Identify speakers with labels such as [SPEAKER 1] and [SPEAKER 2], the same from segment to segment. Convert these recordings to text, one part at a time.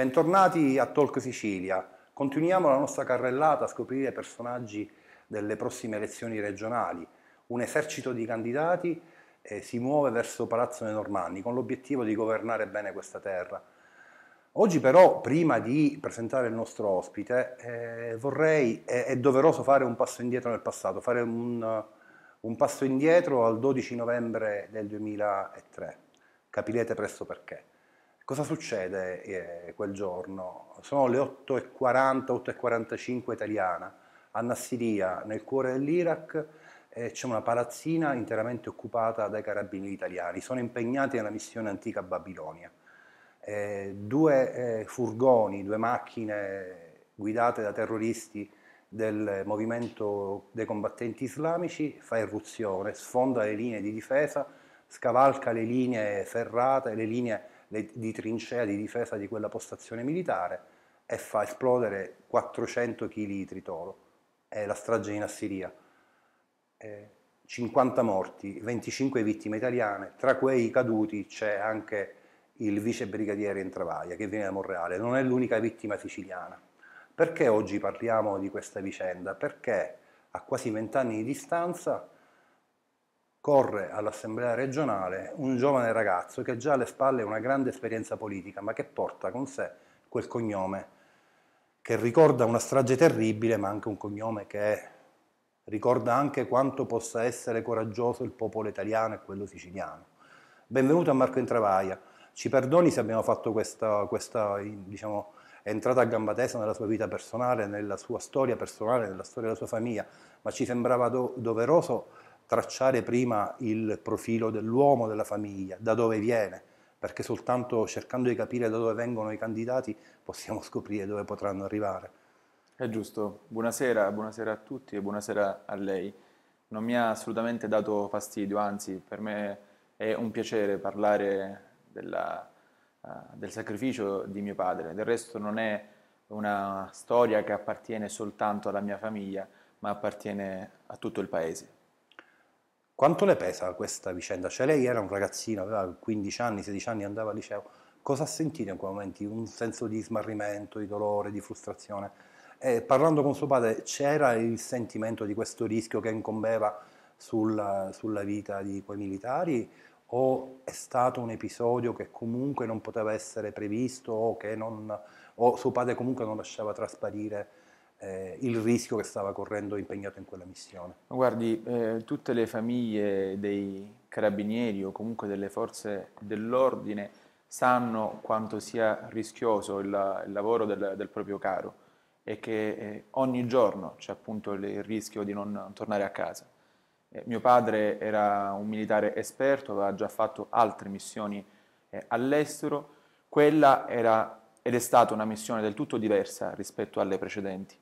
[SPEAKER 1] Bentornati a Talk Sicilia. Continuiamo la nostra carrellata a scoprire personaggi delle prossime elezioni regionali. Un esercito di candidati eh, si muove verso Palazzo dei Normanni con l'obiettivo di governare bene questa terra. Oggi però, prima di presentare il nostro ospite, eh, vorrei, eh, è doveroso fare un passo indietro nel passato, fare un, un passo indietro al 12 novembre del 2003. Capirete presto perché. Cosa succede eh, quel giorno? Sono le 8.40, 8.45 italiana, a Nassiria, nel cuore dell'Iraq, eh, c'è una palazzina interamente occupata dai carabinieri italiani, sono impegnati nella missione antica Babilonia. Eh, due eh, furgoni, due macchine guidate da terroristi del movimento dei combattenti islamici fa irruzione, sfonda le linee di difesa, scavalca le linee ferrate, le linee di trincea di difesa di quella postazione militare e fa esplodere 400 kg di tritolo. È la strage in Assiria. Eh, 50 morti, 25 vittime italiane, tra quei caduti c'è anche il vice brigadiere Intravaglia che viene da Monreale, non è l'unica vittima siciliana. Perché oggi parliamo di questa vicenda? Perché a quasi vent'anni di distanza corre all'assemblea regionale un giovane ragazzo che già alle spalle ha una grande esperienza politica, ma che porta con sé quel cognome che ricorda una strage terribile, ma anche un cognome che ricorda anche quanto possa essere coraggioso il popolo italiano e quello siciliano. Benvenuto a Marco Intravaia. Ci perdoni se abbiamo fatto questa, questa diciamo, entrata a gamba tesa nella sua vita personale, nella sua storia personale, nella storia della sua famiglia, ma ci sembrava do doveroso tracciare prima il profilo dell'uomo, della famiglia, da dove viene, perché soltanto cercando di capire da dove vengono i candidati possiamo scoprire dove
[SPEAKER 2] potranno arrivare. È giusto, buonasera, buonasera a tutti e buonasera a lei. Non mi ha assolutamente dato fastidio, anzi per me è un piacere parlare della, uh, del sacrificio di mio padre. Del resto non è una storia che appartiene soltanto alla mia famiglia, ma appartiene a tutto il paese.
[SPEAKER 1] Quanto le pesa questa vicenda? Cioè lei era un ragazzino, aveva 15 anni, 16 anni, andava al liceo. Cosa ha sentito in quei momenti? Un senso di smarrimento, di dolore, di frustrazione? E eh, parlando con suo padre, c'era il sentimento di questo rischio che incombeva sulla, sulla vita di quei militari? o è stato un episodio che comunque non poteva essere previsto o, non, o suo padre comunque non lasciava trasparire eh, il rischio che stava correndo impegnato in quella missione.
[SPEAKER 2] guardi, eh, tutte le famiglie dei carabinieri o comunque delle forze dell'ordine sanno quanto sia rischioso il, il lavoro del, del, proprio caro e che eh, ogni giorno c'è appunto il, il rischio di non tornare a casa. Eh, mio padre era un militare esperto, aveva già fatto altre missioni eh, all'estero, quella era ed è stata una missione del tutto diversa rispetto alle precedenti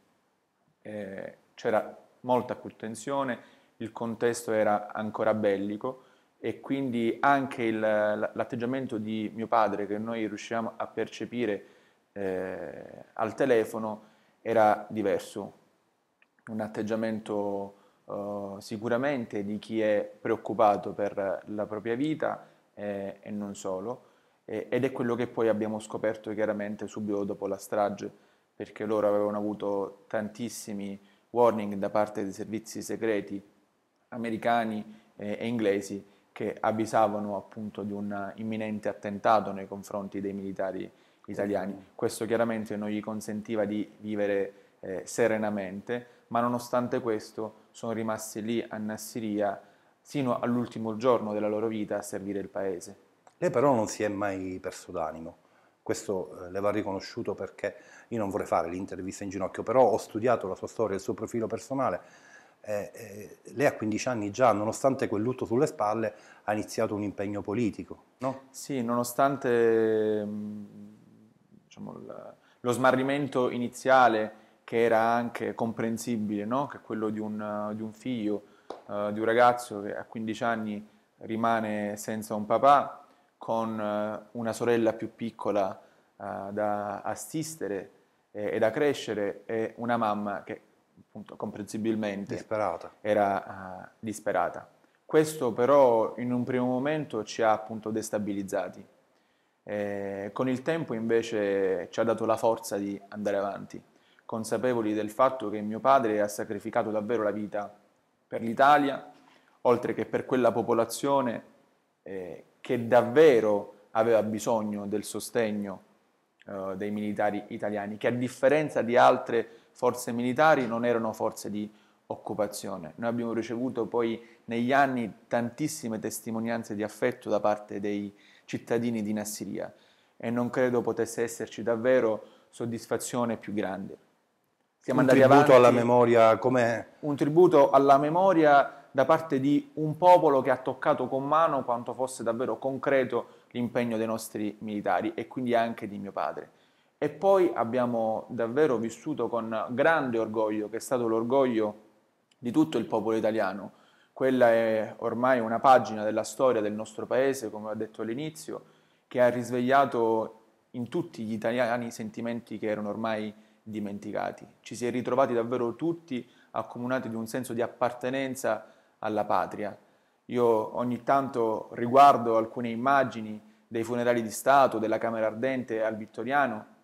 [SPEAKER 2] eh, c'era molta più tensione, il contesto era ancora bellico e quindi anche il, l'atteggiamento di mio padre che noi riuscivamo a percepire eh, al telefono era diverso, un atteggiamento eh, sicuramente di chi è preoccupato per la propria vita eh, e non solo, ed è quello che poi abbiamo scoperto chiaramente subito dopo la strage perché loro avevano avuto tantissimi warning da parte dei servizi segreti americani eh, e inglesi che avvisavano appunto di un imminente attentato nei confronti dei militari italiani. Questo chiaramente non gli consentiva di vivere eh, serenamente, ma nonostante questo sono rimasti lì a Nassiria sino all'ultimo giorno della loro vita a servire il paese.
[SPEAKER 1] Lei però non si è mai perso d'animo questo eh, le va riconosciuto perché io non vorrei fare l'intervista in ginocchio, però ho studiato la sua storia, il suo profilo personale, eh, eh, lei a 15 anni già, nonostante quel lutto sulle spalle, ha iniziato un impegno politico,
[SPEAKER 2] no? Sì, nonostante mm, diciamo, lo smarrimento iniziale, che era anche comprensibile, no? che è quello di un, di un figlio, eh, di un ragazzo che a 15 anni rimane senza un papà, con eh, una sorella più piccola eh, da assistere eh, e da crescere e una mamma che appunto comprensibilmente disperata. era disperata. Questo però in un primo momento ci ha appunto destabilizzati. Eh, con il tempo invece ci ha dato la forza di andare avanti, consapevoli del fatto che mio padre ha sacrificato davvero la vita per l'Italia, oltre che per quella popolazione eh, che davvero aveva bisogno del sostegno eh, dei militari italiani, che a differenza di altre forze militari non erano forze di occupazione. Noi abbiamo ricevuto poi negli anni tantissime testimonianze di affetto da parte dei cittadini di Nassiria e non credo potesse esserci davvero soddisfazione più grande. Siamo un andati tributo avanti, alla memoria, com'è? Un tributo alla memoria da parte di un popolo che ha toccato con mano quanto fosse davvero concreto l'impegno dei nostri militari e quindi anche di mio padre. E poi abbiamo davvero vissuto con grande orgoglio, che è stato l'orgoglio di tutto il popolo italiano. Quella è ormai una pagina della storia del nostro paese, come ho detto all'inizio, che ha risvegliato in tutti gli italiani sentimenti che erano ormai dimenticati. Ci si è ritrovati davvero tutti accomunati di un senso di appartenenza alla patria. Io ogni tanto riguardo alcune immagini dei funerali di Stato, della Camera Ardente al Vittoriano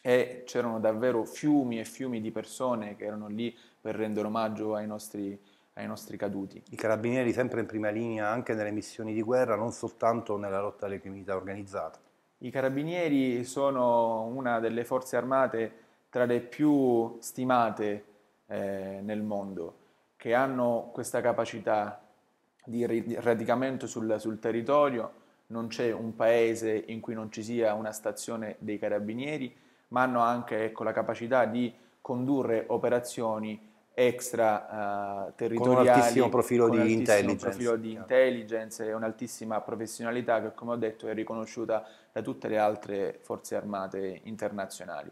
[SPEAKER 2] e c'erano davvero fiumi e fiumi di persone che erano lì per rendere omaggio ai nostri, ai nostri caduti. I carabinieri sempre in prima linea anche nelle missioni di guerra, non soltanto nella lotta alle criminalità organizzate. I carabinieri sono una delle forze armate tra le più stimate eh, nel mondo che hanno questa capacità di radicamento sul, sul territorio, non c'è un paese in cui non ci sia una stazione dei carabinieri, ma hanno anche ecco, la capacità di condurre operazioni extra uh, eh, territoriali con un altissimo profilo, con di, altissimo intelligence. profilo di intelligence e un'altissima professionalità che come ho detto è riconosciuta da tutte le altre forze armate internazionali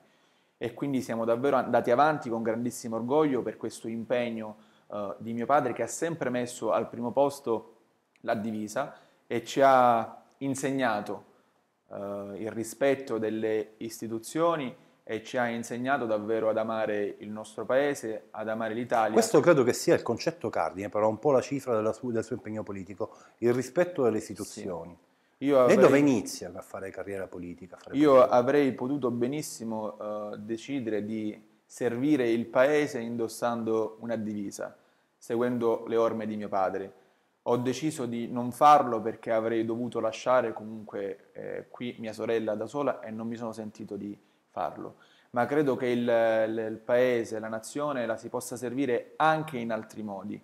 [SPEAKER 2] e quindi siamo davvero andati avanti con grandissimo orgoglio per questo impegno eh, di mio padre che ha sempre messo al primo posto la divisa e ci ha insegnato uh, il rispetto delle istituzioni e ci ha insegnato davvero ad amare il nostro paese, ad amare l'Italia. Questo credo
[SPEAKER 1] che sia il concetto cardine, però un po' la cifra sua, del suo impegno politico, il rispetto delle istituzioni.
[SPEAKER 2] Sì. Io avrei... Lei dove inizia
[SPEAKER 1] a fare carriera
[SPEAKER 2] politica? Fare io politica? avrei potuto benissimo uh, decidere di servire il paese indossando una divisa, seguendo le orme di mio padre. Ho deciso di non farlo perché avrei dovuto lasciare comunque eh, qui mia sorella da sola e non mi sono sentito di farlo. Ma credo che il, il paese, la nazione la si possa servire anche in altri modi,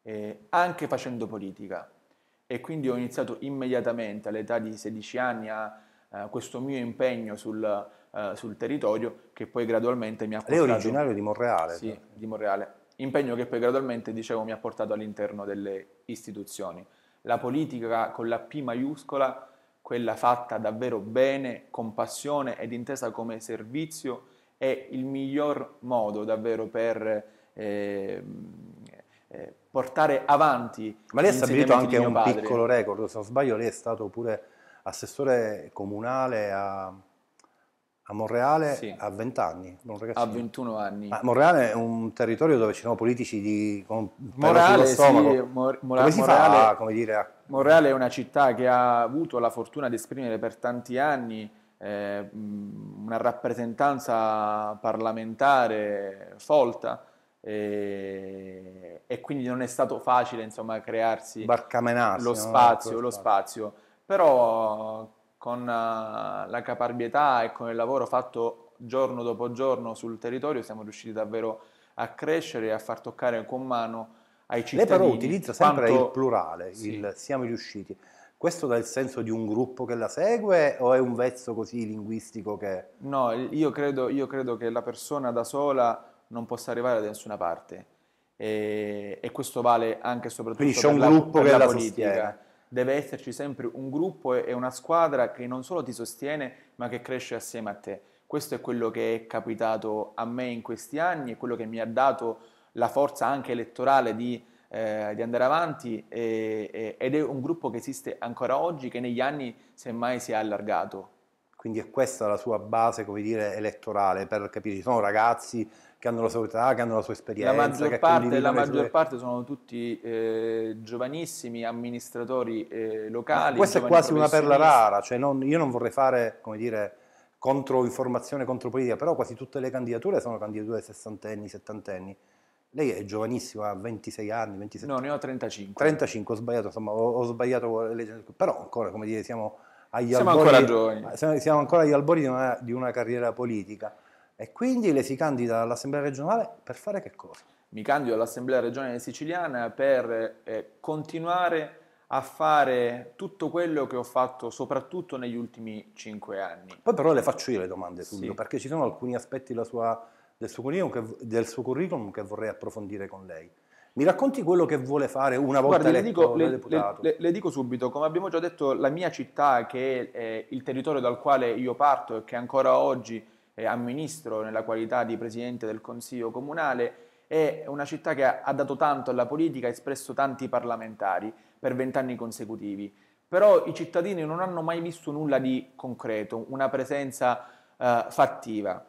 [SPEAKER 2] eh, anche facendo politica. E quindi ho iniziato immediatamente all'età di 16 anni a, a questo mio impegno sul, eh, sul territorio che poi gradualmente mi ha portato... Lei è originario di
[SPEAKER 1] Monreale? Sì, cioè.
[SPEAKER 2] di Monreale. Impegno che poi gradualmente, dicevo, mi ha portato all'interno delle istituzioni. La politica con la P maiuscola, quella fatta davvero bene, con passione ed intesa come servizio, è il miglior modo davvero per... Eh, eh, portare avanti. Ma lei ha stabilito anche un padre. piccolo
[SPEAKER 1] record, se non sbaglio lei è stato pure assessore comunale a, a Monreale sì. a 20 anni,
[SPEAKER 2] a 21 anni. Ma
[SPEAKER 1] Monreale è un territorio dove ci sono politici di con Morale, sì, Mor-
[SPEAKER 2] Mor- Come si Morale, fa, come dire, a... Monreale è una città che ha avuto la fortuna di esprimere per tanti anni eh, una rappresentanza parlamentare folta eh, e quindi non è stato facile insomma crearsi ecco, lo spazio, no? lo spazio, però con eh, la caparbietà e con il lavoro fatto giorno dopo giorno sul territorio siamo riusciti davvero a crescere e a far toccare con mano ai cittadini. Lei però utilizza sempre quanto... il
[SPEAKER 1] plurale, sì. il siamo riusciti. Questo dà il senso di un gruppo che la segue o è un vezzo così linguistico che...
[SPEAKER 2] No, io credo, io credo che la persona da sola non possa arrivare da nessuna parte e, e questo vale anche e soprattutto Quindi c'è un la, gruppo che la, la politica. Sostiene deve esserci sempre un gruppo e una squadra che non solo ti sostiene, ma che cresce assieme a te. Questo è quello che è capitato a me in questi anni, è quello che mi ha dato la forza anche elettorale di, eh, di andare avanti e, e, ed è un gruppo che esiste ancora oggi, che negli anni semmai si è allargato
[SPEAKER 1] quindi è questa la sua base come dire, elettorale per capire, ci sono ragazzi che hanno la sua età, che hanno la sua esperienza. La maggior, parte, la maggior sue...
[SPEAKER 2] parte, sono tutti eh, giovanissimi amministratori eh, locali. Ma questa è quasi una perla rara,
[SPEAKER 1] cioè non, io non vorrei fare come dire, contro politica, però quasi tutte le candidature sono candidature sessantenni, settantenni. Lei è giovanissima, ha 26 anni, 27
[SPEAKER 2] No, ne ho 35. 35,
[SPEAKER 1] ho sbagliato, insomma, ho, ho sbagliato, eh, però ancora, come dire, siamo agli siamo albori, ancora giovani. Siamo ancora agli albori di una, di una carriera politica. E quindi le si candida all'Assemblea regionale per fare che cosa?
[SPEAKER 2] Mi candido all'Assemblea regionale siciliana per eh, continuare a fare tutto quello che ho fatto soprattutto negli ultimi cinque anni.
[SPEAKER 1] Poi però le faccio io le domande, subito, sì. perché ci sono alcuni aspetti sua, del, suo che, del, suo curriculum che, vorrei approfondire con lei. Mi racconti quello che vuole fare una volta Guardi, eletto le dico, le,
[SPEAKER 2] le, le, dico subito, come abbiamo già detto, la mia città, che è il territorio dal quale io parto e che ancora oggi amministro nella qualità di presidente del Consiglio Comunale, è una città che ha dato tanto alla politica, ha espresso tanti parlamentari per vent'anni consecutivi. Però i cittadini non hanno mai visto nulla di concreto, una presenza eh, fattiva.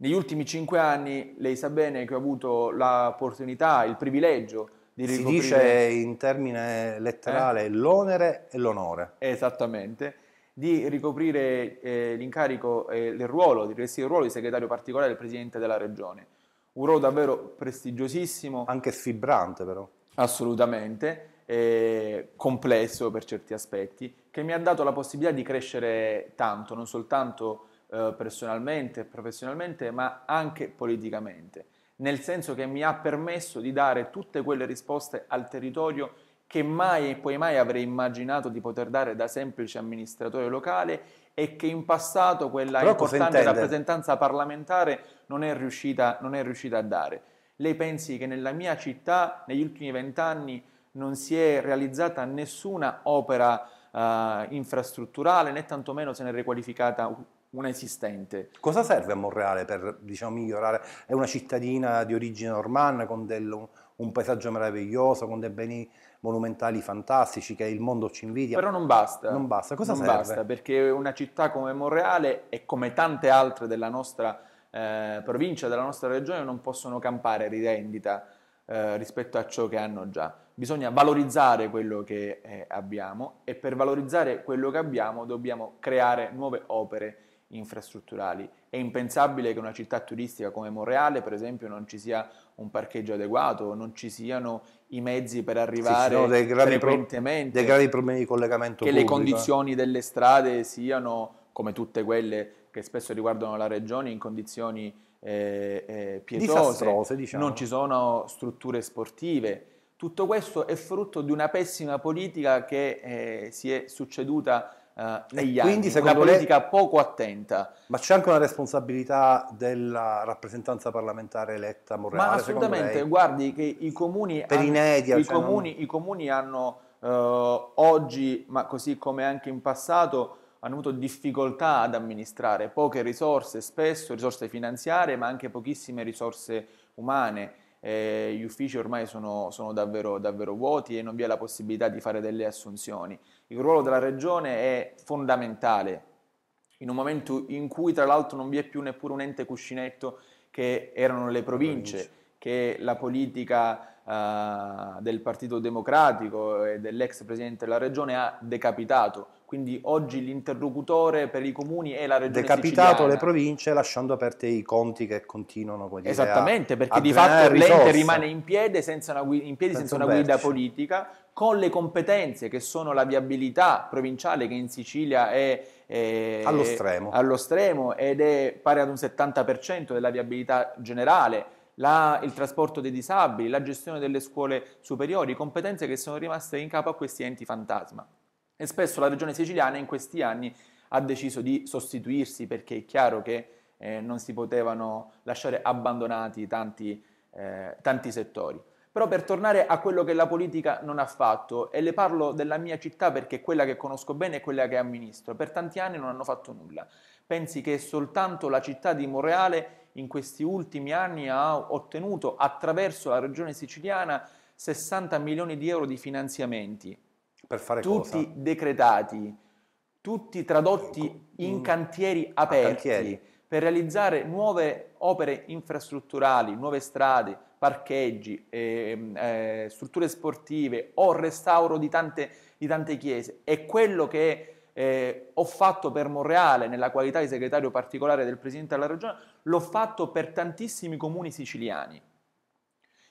[SPEAKER 2] Negli ultimi cinque anni lei sa bene che ho avuto l'opportunità, il privilegio di ricoprire... Si dice in
[SPEAKER 1] termine letterale eh? l'onere e l'onore.
[SPEAKER 2] Esattamente, di ricoprire eh, l'incarico e eh, il ruolo, di rivestire il ruolo di segretario particolare del Presidente della Regione. Un ruolo davvero prestigiosissimo. Anche sfibrante però. Assolutamente, eh, complesso per certi aspetti, che mi ha dato la possibilità di crescere tanto, non soltanto eh, personalmente, professionalmente, ma anche politicamente, nel senso che mi ha permesso di dare tutte quelle risposte al territorio che mai e poi mai avrei immaginato di poter dare da semplice amministratore locale e che in passato quella Però importante rappresentanza parlamentare non è, riuscita, non è riuscita a dare. Lei pensi che nella mia città, negli ultimi vent'anni, non si è realizzata nessuna opera Uh, infrastrutturale né tantomeno se ne è riqualificata una esistente.
[SPEAKER 1] Cosa serve a Monreale per diciamo, migliorare? È una cittadina di origine normanna con del, un paesaggio meraviglioso, con
[SPEAKER 2] dei beni monumentali fantastici che il mondo ci invidia. Però non basta. Non basta, cosa non serve? Non basta, perché una città come Monreale e come tante altre della nostra eh, provincia, della nostra regione, non possono campare ridendita eh, rispetto a ciò che hanno già. Bisogna valorizzare quello che eh, abbiamo e per valorizzare quello che abbiamo dobbiamo creare nuove opere infrastrutturali. È impensabile che una città turistica come Monreale, per esempio, non ci sia un parcheggio adeguato, non ci siano i mezzi per arrivare sì, dei gravi frequentemente, pro- dei gravi problemi di collegamento che pubblico. le eh. condizioni delle strade siano, come tutte quelle che spesso riguardano la regione, in condizioni eh, eh, pietose, diciamo. non ci sono strutture sportive. Tutto questo è frutto di una pessima politica che eh, si è succeduta eh, negli e quindi, anni, una politica lei... poco attenta.
[SPEAKER 1] Ma c'è anche una responsabilità della
[SPEAKER 2] rappresentanza parlamentare eletta Monreale? Ma assolutamente, guardi che i comuni... Per hanno, i media... I, cioè comuni, non... i comuni hanno eh, oggi, ma così come anche in passato, hanno avuto difficoltà ad amministrare poche risorse, spesso risorse finanziarie, ma anche pochissime risorse umane eh, gli uffici ormai sono, sono davvero, davvero, vuoti e non vi è la possibilità di fare delle assunzioni. Il ruolo della regione è fondamentale in un momento in cui tra l'altro non vi è più neppure un ente cuscinetto che erano le province, province. che la politica eh, del Partito Democratico e dell'ex presidente della regione ha decapitato. Quindi oggi l'interlocutore per i comuni è la regione decapitato siciliana. le
[SPEAKER 1] province lasciando aperte i conti che continuano dire, Esattamente, perché di fatto l'ente rimane
[SPEAKER 2] in piedi senza una, guida, senza senza una guida politica, con le competenze che sono la viabilità provinciale che in Sicilia è, è allo, stremo. allo stremo ed è pari ad un 70% della viabilità generale la, il trasporto dei disabili, la gestione delle scuole superiori, competenze che sono rimaste in capo a questi enti fantasma. E spesso la regione siciliana in questi anni ha deciso di sostituirsi perché è chiaro che eh, non si potevano lasciare abbandonati tanti, eh, tanti settori. Però per tornare a quello che la politica non ha fatto, e le parlo della mia città perché è quella che conosco bene e quella che amministro, per tanti anni non hanno fatto nulla. Pensi che soltanto la città di Monreale in questi ultimi anni ha ottenuto attraverso la regione siciliana 60 milioni di euro di finanziamenti, tutti cosa? decretati, tutti tradotti ecco. in mm. cantieri aperti, cantieri. per realizzare nuove opere infrastrutturali, nuove strade, parcheggi, eh, eh, strutture sportive o restauro di tante, di tante chiese. È quello che eh, ho fatto per Monreale nella qualità di segretario particolare del Presidente della Regione, l'ho fatto per tantissimi comuni siciliani.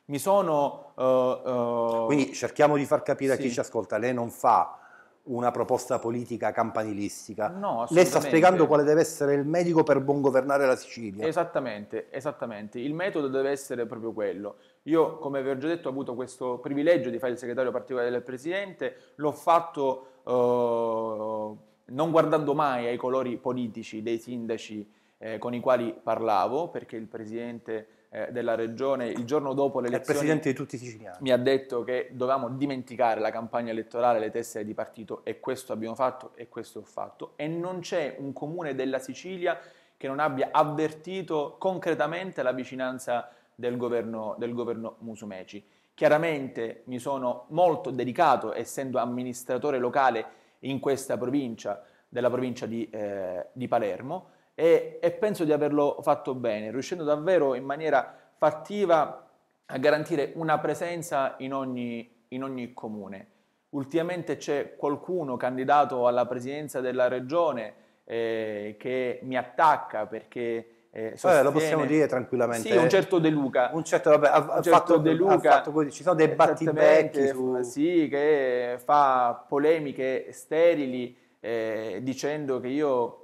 [SPEAKER 2] Mi sono... Uh, uh, Quindi
[SPEAKER 1] cerchiamo di far capire sì. a chi ci ascolta, lei non fa una proposta politica campanilistica. No, Lei sta spiegando quale deve essere il medico per buon governare la Sicilia.
[SPEAKER 2] Esattamente, esattamente. Il metodo deve essere proprio quello. Io, come vi ho già detto, ho avuto questo privilegio di fare il segretario particolare del Presidente, l'ho fatto eh, non guardando mai ai colori politici dei sindaci eh, con i quali parlavo, perché il presidente eh, della regione il giorno dopo le elezioni presidente di tutti i siciliani mi ha detto che dovevamo dimenticare la campagna elettorale le tessere di partito e questo abbiamo fatto e questo ho fatto e non c'è un comune della Sicilia che non abbia avvertito concretamente la vicinanza del governo, del governo Musumeci Chiaramente mi sono molto dedicato, essendo amministratore locale in questa provincia, della provincia di, eh, di Palermo, e, e penso di averlo fatto bene, riuscendo davvero in maniera fattiva a garantire una presenza in ogni, in ogni comune. Ultimamente c'è qualcuno candidato alla presidenza della regione eh, che mi attacca perché eh, sostiene... lo possiamo dire
[SPEAKER 1] tranquillamente. Sì, un certo De Luca. Un certo, vabbè, ha, un certo fatto, De Luca. Fatto così. Ci sono dei battibecchi.
[SPEAKER 2] Su... Sì, che fa polemiche sterili eh, dicendo che io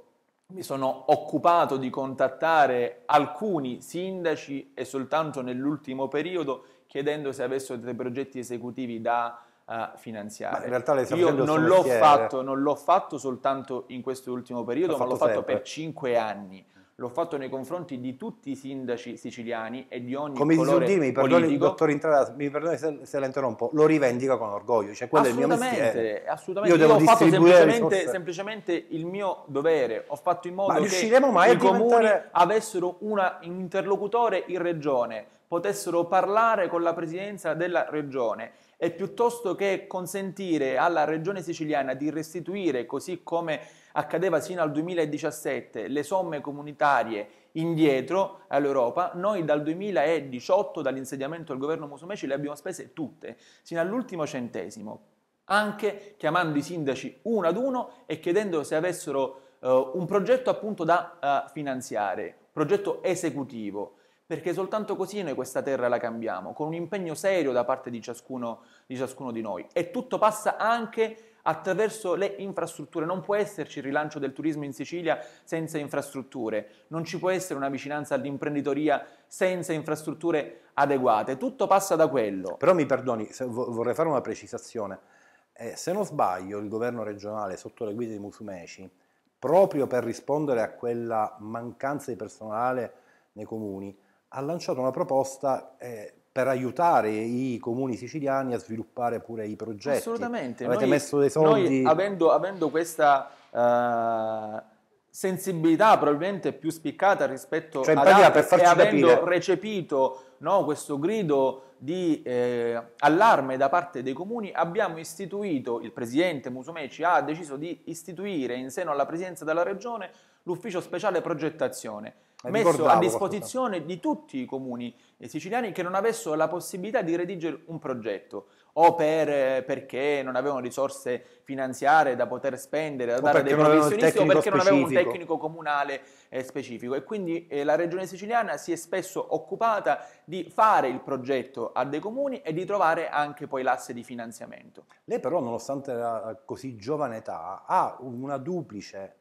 [SPEAKER 2] mi sono occupato di contattare alcuni sindaci e soltanto nell'ultimo periodo chiedendo se avessero dei progetti esecutivi da uh, finanziare. Ma in realtà Io non l'ho, fatto, non l'ho, fatto, soltanto in questo ultimo periodo, l'ho ma l'ho fatto per cinque anni l'ho fatto nei confronti di tutti i sindaci siciliani e di ogni Come colore dire, mi perdoni, dottor
[SPEAKER 1] Intrada, mi perdoni se, se, la interrompo, lo rivendico con orgoglio, cioè quello è il mio mestiere. Assolutamente, io, io ho fatto semplicemente,
[SPEAKER 2] semplicemente, il mio dovere, ho fatto in modo Ma che mai i comuni diventare... avessero una, un interlocutore in regione, potessero parlare con la presidenza della regione e piuttosto che consentire alla regione siciliana di restituire così come accadeva sino al 2017, le somme comunitarie indietro all'Europa, noi dal 2018, dall'insediamento del governo Musumeci, le abbiamo spese tutte, sino all'ultimo centesimo, anche chiamando i sindaci uno ad uno e chiedendo se avessero uh, un progetto appunto da uh, finanziare, progetto esecutivo perché soltanto così noi questa terra la cambiamo, con un impegno serio da parte di ciascuno di, ciascuno di noi. E tutto passa anche attraverso le infrastrutture. Non può esserci il rilancio del turismo in Sicilia senza infrastrutture, non ci può essere una vicinanza all'imprenditoria senza infrastrutture adeguate. Tutto passa da quello. Però mi perdoni, vorrei
[SPEAKER 1] fare una precisazione. Eh, se non sbaglio, il governo regionale sotto le guida di Musumeci, proprio per rispondere a quella mancanza di personale nei comuni, ha lanciato una proposta eh, per aiutare i comuni siciliani a sviluppare
[SPEAKER 2] pure i progetti. Assolutamente. Avete noi, messo dei soldi. Noi, avendo, avendo questa uh, sensibilità probabilmente più spiccata rispetto cioè, ad altri, per farci e avendo capire. recepito no, questo grido di eh, allarme da parte dei comuni, abbiamo istituito, il presidente Musumeci ha deciso di istituire in seno alla presidenza della regione l'ufficio speciale progettazione messo a disposizione di tutti i comuni siciliani che non avessero la possibilità di redigere un progetto o per, perché non avevano risorse finanziarie da poter spendere, da o dare dei professionisti o perché specifico. non avevano un tecnico comunale eh, specifico e quindi eh, la regione siciliana si è spesso occupata di fare il progetto a dei comuni e di trovare anche poi l'asse di finanziamento.
[SPEAKER 1] Lei però nonostante la così giovane età ha una duplice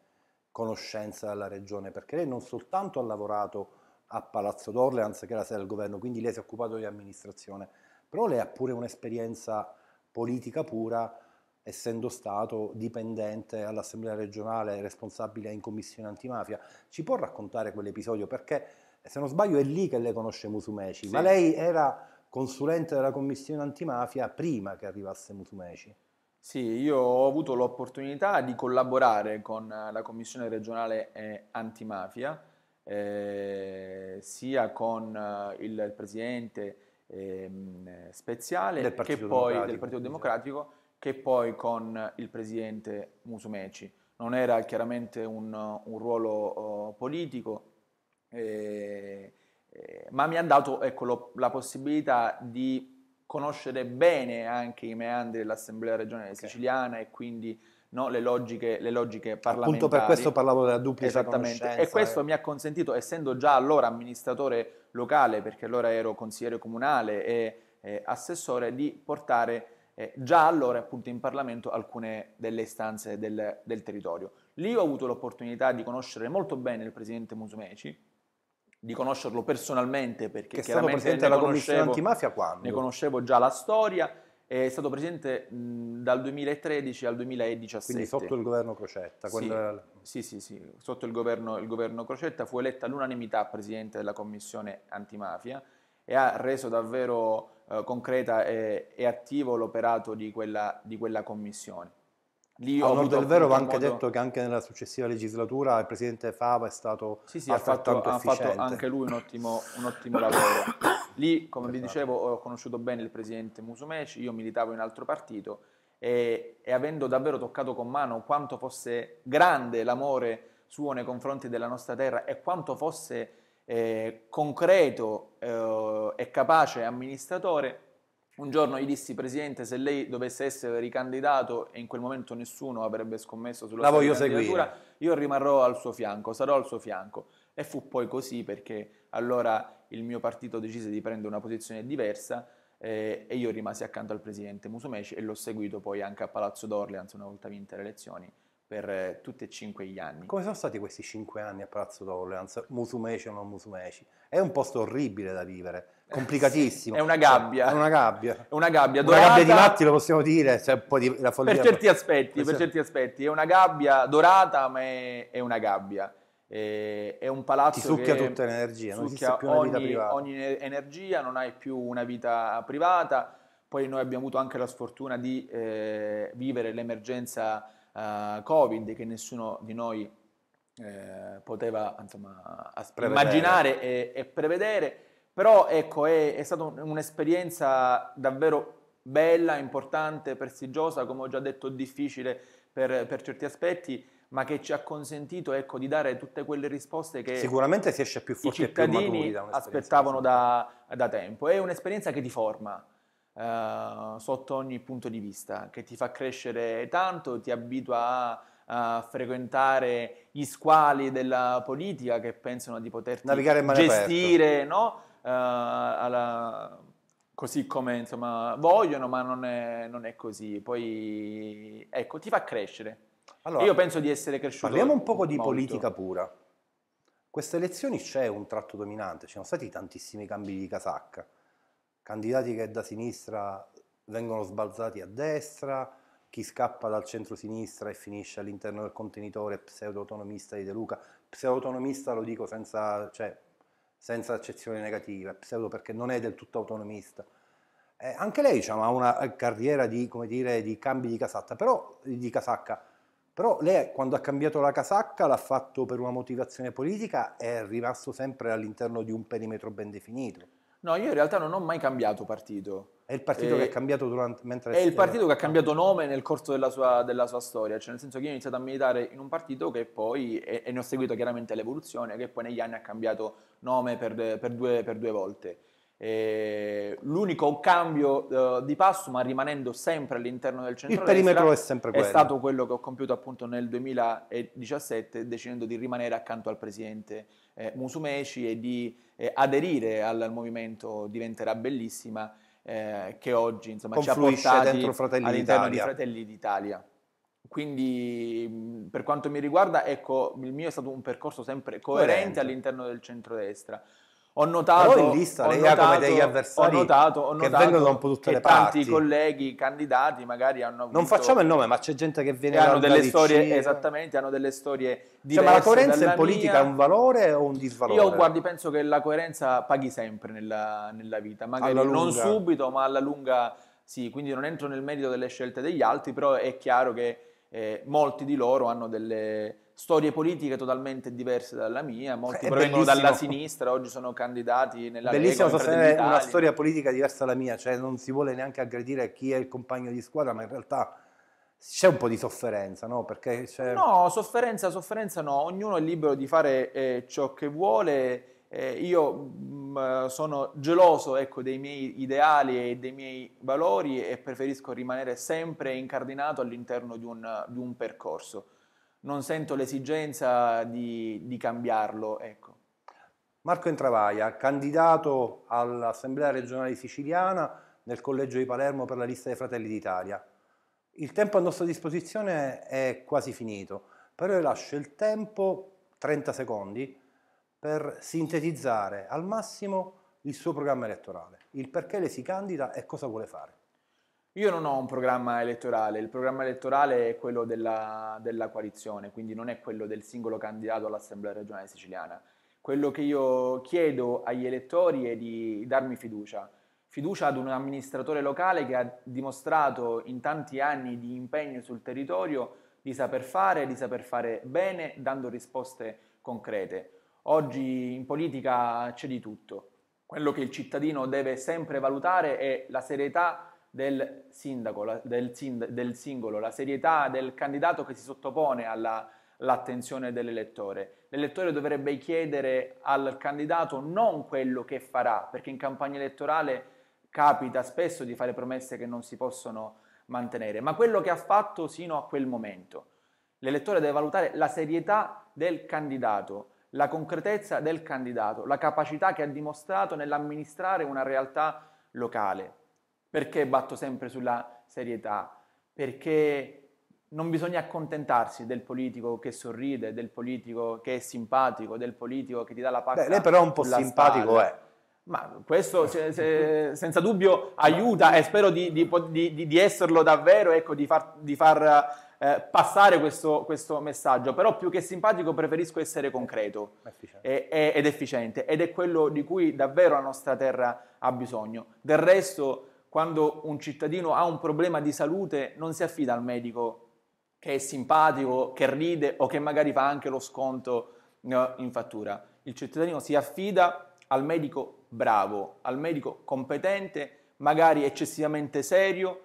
[SPEAKER 1] conoscenza della regione, perché lei non soltanto ha lavorato a Palazzo d'Orleans, che era sede del governo, quindi lei si è occupato di amministrazione, però lei ha pure un'esperienza politica pura, essendo stato dipendente all'Assemblea regionale, responsabile in commissione antimafia. Ci può raccontare quell'episodio? Perché, se non sbaglio, è lì che lei conosce Musumeci, sì. ma lei era consulente della commissione antimafia prima che
[SPEAKER 2] arrivasse Musumeci. Sì, io ho avuto l'opportunità di collaborare con eh, la Commissione regionale antimafia, eh, sia con eh, il, presidente eh, Speziale che poi del Partito Democratico che poi con il presidente Musumeci. Non era chiaramente un, un ruolo oh, politico, eh, eh ma mi ha dato ecco, lo, la possibilità di conoscere bene anche i meandri dell'Assemblea regionale okay. siciliana e quindi no, le, logiche, le, logiche, parlamentari. Appunto per questo parlavo della duplice Esattamente. E questo eh. mi ha consentito, essendo già allora amministratore locale, perché allora ero consigliere comunale e eh, assessore, di portare eh, già allora appunto in Parlamento alcune delle istanze del, del territorio. Lì ho avuto l'opportunità di conoscere molto bene il presidente Musumeci, di conoscerlo personalmente perché che è stato presidente della commissione antimafia quando? Ne conoscevo già la storia, è stato presidente mh, dal 2013 al 2017. Quindi sotto il
[SPEAKER 1] governo Crocetta. Sì, era...
[SPEAKER 2] sì, sì, sì, sotto il governo, il governo Crocetta fu eletta all'unanimità presidente della commissione antimafia e ha reso davvero eh, concreta e, e, attivo l'operato di quella, di quella commissione lì ho avuto del vero va anche modo... detto
[SPEAKER 1] che anche nella successiva legislatura il presidente Fava è stato sì, sì, ha fatto, ha fatto anche
[SPEAKER 2] lui un ottimo, un ottimo lavoro. Lì, come vi esatto. dicevo, ho conosciuto bene il presidente Musumeci, io militavo in altro partito e, e, avendo davvero toccato con mano quanto fosse grande l'amore suo nei confronti della nostra terra e quanto fosse eh, concreto eh, e capace amministratore, un giorno gli dissi, Presidente, se lei dovesse essere ricandidato e in quel momento nessuno avrebbe scommesso sulla La sua voglio candidatura, seguire. io rimarrò al suo fianco, sarò al suo fianco. E fu poi così perché allora il mio partito decise di prendere una posizione diversa eh, e io rimasi accanto al Presidente Musumeci e l'ho seguito poi anche a Palazzo d'Orleans una volta vinte le elezioni per eh, tutti e cinque gli anni. Come sono stati questi cinque anni a Palazzo d'Orleans, Musumeci o non Musumeci? È un posto
[SPEAKER 1] orribile da vivere complicatissimo. È una gabbia. È una gabbia. È una gabbia, dorata, una gabbia di matti, lo possiamo dire, cioè, di, Per certi
[SPEAKER 2] aspetti, per, per certi aspetti. È una gabbia dorata, ma è, è una gabbia. È, è, un palazzo Ti succhia che tutta l'energia, non succhia più una ogni, ogni energia, non hai più una vita privata. Poi noi abbiamo avuto anche la sfortuna di eh, vivere l'emergenza eh, Covid che nessuno di noi eh, poteva insomma, immaginare e, e prevedere però ecco, è, è stata un'esperienza davvero bella, importante, prestigiosa, come ho già detto difficile per, per certi aspetti, ma che ci ha consentito ecco, di dare tutte quelle risposte che sicuramente si
[SPEAKER 1] esce più forti i cittadini da
[SPEAKER 2] aspettavano da, da, tempo. È un'esperienza che ti forma eh, sotto ogni punto di vista, che ti fa crescere tanto, ti abitua a, a frequentare gli squali della politica che pensano di poter gestire, no? Eh, alla, così come insomma, vogliono, ma non è, non è così. Poi ecco, ti fa crescere. Allora, Io penso di essere cresciuto. Parliamo un po' di molto. politica
[SPEAKER 1] pura. Queste elezioni c'è un tratto dominante, ci sono stati tantissimi cambi di casacca, candidati che da sinistra vengono sbalzati a destra, chi scappa dal centro-sinistra e finisce all'interno del contenitore pseudo-autonomista di De Luca. Pseudo-autonomista lo dico senza, cioè, senza accezioni negative, pseudo perché non è del tutto autonomista. Eh, anche lei diciamo, ha una eh, carriera di, dire, di cambi di casacca, però, di casacca, però lei quando ha cambiato la casacca l'ha fatto per una motivazione politica e è rimasto sempre all'interno di un perimetro ben
[SPEAKER 2] definito. No, io in realtà non ho mai cambiato partito. È il partito eh, che ha cambiato durante, mentre... È il partito che ha cambiato nome nel corso della sua, della sua, storia, cioè nel senso che io ho iniziato a militare in un partito che poi, e, e ne ho seguito chiaramente l'evoluzione, che poi negli anni ha cambiato nome per, per, due, per due, volte. E l'unico cambio uh, di passo, ma rimanendo sempre all'interno del centro il perimetro è sempre quello. È stato quello che ho compiuto appunto nel 2017, decidendo di rimanere accanto al presidente eh, Musumeci e di eh, aderire al, al, movimento diventerà bellissima, eh, che oggi insomma, ci ha portati all'interno d'Italia. di Fratelli d'Italia. Quindi per quanto mi riguarda, ecco, il mio è stato un percorso sempre coerente, coerente. all'interno del centrodestra. Ho notato, in lista lei notato, come degli ho notato, ho notato che vengono un po' tutte le parti. Tanti colleghi candidati magari hanno avuto, Non facciamo il nome,
[SPEAKER 1] ma c'è gente che viene hanno delle storie Cina.
[SPEAKER 2] esattamente, hanno delle storie diverse. Cioè, ma la coerenza in politica mia. è un
[SPEAKER 1] valore o un disvalore? Io guardi,
[SPEAKER 2] penso che la coerenza paghi sempre nella, nella vita, magari non subito, ma alla lunga sì, quindi non entro nel merito delle scelte degli altri, però è chiaro che eh, molti di loro hanno delle storie politiche totalmente diverse dalla mia, molti È provengono bellissimo. dalla sinistra, oggi sono candidati nella Bellissimo Lega, sostenere una
[SPEAKER 1] storia politica diversa dalla mia, cioè non si vuole neanche aggredire chi è il compagno di squadra, ma in realtà c'è un po' di sofferenza, no? Perché c'è...
[SPEAKER 2] No, sofferenza, sofferenza no, ognuno è libero di fare eh, ciò che vuole. Eh, io mh, mm, sono geloso ecco, dei miei ideali e dei miei valori e preferisco rimanere sempre incardinato all'interno di un, di un percorso non sento l'esigenza di, di cambiarlo. Ecco.
[SPEAKER 1] Marco Entravaia, candidato all'Assemblea regionale siciliana nel Collegio di Palermo per la lista dei Fratelli d'Italia. Il tempo a nostra disposizione è quasi finito, però io lascio il tempo, 30 secondi, per sintetizzare al massimo
[SPEAKER 2] il suo programma elettorale, il perché le si candida e cosa vuole fare. Io non ho un programma elettorale, il programma elettorale è quello della, della coalizione, quindi non è quello del singolo candidato all'Assemblea regionale siciliana. Quello che io chiedo agli elettori è di darmi fiducia, fiducia ad un amministratore locale che ha dimostrato in tanti anni di impegno sul territorio di saper fare, di saper fare bene, dando risposte concrete. Oggi in politica c'è di tutto. Quello che il cittadino deve sempre valutare è la serietà del, sindaco, la, del, sind, del singolo, la serietà del candidato che si sottopone alla, l'attenzione dell'elettore. L'elettore dovrebbe chiedere al candidato non quello che farà, perché in campagna elettorale capita spesso di fare promesse che non si possono mantenere, ma quello che ha fatto sino a quel momento. L'elettore deve valutare la serietà del candidato, la concretezza del candidato, la capacità che ha dimostrato nell'amministrare una realtà locale. Perché batto sempre sulla serietà? Perché non bisogna accontentarsi del politico che sorride, del politico che è simpatico, del politico che ti dà la pacca. Beh, lei però è un po' simpatico spalla. è. Eh. Ma questo se, se, senza dubbio aiuta e spero di, di, di, di esserlo davvero, ecco, di far, far eh, passare questo, questo, messaggio. Però più che simpatico preferisco essere concreto efficiente. E, e, ed efficiente ed è quello di cui davvero la nostra terra ha bisogno. Del resto quando un cittadino ha un problema di salute non si affida al medico che è simpatico, che ride o che magari fa anche lo sconto eh, in fattura. Il cittadino si affida al medico bravo, al medico competente, magari eccessivamente serio,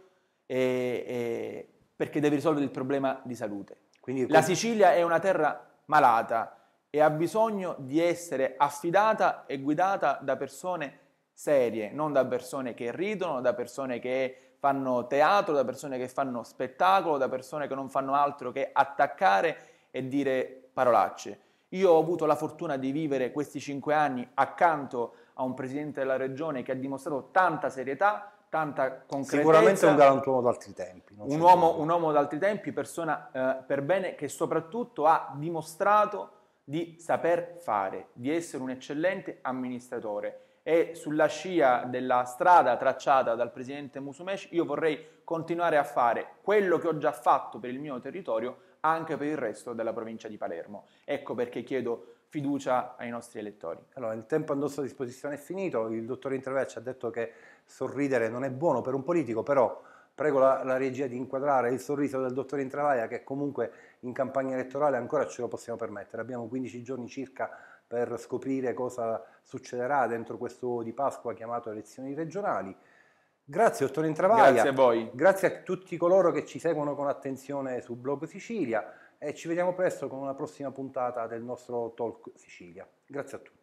[SPEAKER 2] e, e, perché deve risolvere il problema di salute. Quindi, La Sicilia è una terra malata e ha bisogno di essere affidata e guidata da persone serie, non da persone che ridono, da persone che fanno teatro, da persone che fanno spettacolo, da persone che non fanno altro che attaccare e dire parolacce. Io ho avuto la fortuna di vivere questi cinque anni accanto a un presidente della regione che ha dimostrato tanta serietà, tanta concretezza. Sicuramente un galantuomo d'altri tempi. Un uomo, un uomo, d'altri tempi, persona eh, per bene che soprattutto ha dimostrato di saper fare, di essere un eccellente amministratore e sulla scia della strada tracciata dal presidente Musumesh io vorrei continuare a fare quello che ho già fatto per il mio territorio anche per il resto della provincia di Palermo. Ecco perché chiedo fiducia ai nostri elettori.
[SPEAKER 1] Allora, il tempo a nostra disposizione è finito, il dottor Intervec ha detto che sorridere non è buono per un politico, però prego la, la regia di inquadrare il sorriso del dottor Intravaia che comunque in campagna elettorale ancora ce lo possiamo permettere, abbiamo 15 giorni circa per scoprire cosa succederà dentro questo di Pasqua chiamato elezioni regionali. Grazie dottore Intravaglia. Grazie a voi. Grazie a tutti coloro che ci seguono con attenzione su Blog Sicilia e ci vediamo presto con una prossima puntata del nostro Talk Sicilia. Grazie a tutti.